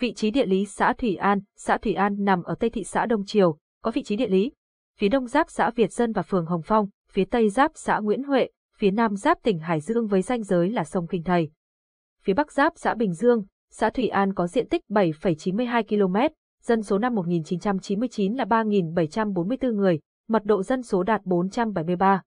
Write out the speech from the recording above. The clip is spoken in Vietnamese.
Vị trí địa lý xã Thủy An, xã Thủy An nằm ở tây thị xã Đông Triều, có vị trí địa lý. Phía đông giáp xã Việt Dân và phường Hồng Phong, phía tây giáp xã Nguyễn Huệ, phía nam giáp tỉnh Hải Dương với ranh giới là sông Kinh Thầy. Phía bắc giáp xã Bình Dương, xã Thủy An có diện tích 7,92 km, dân số năm 1999 là 3.744 người, mật độ dân số đạt 473.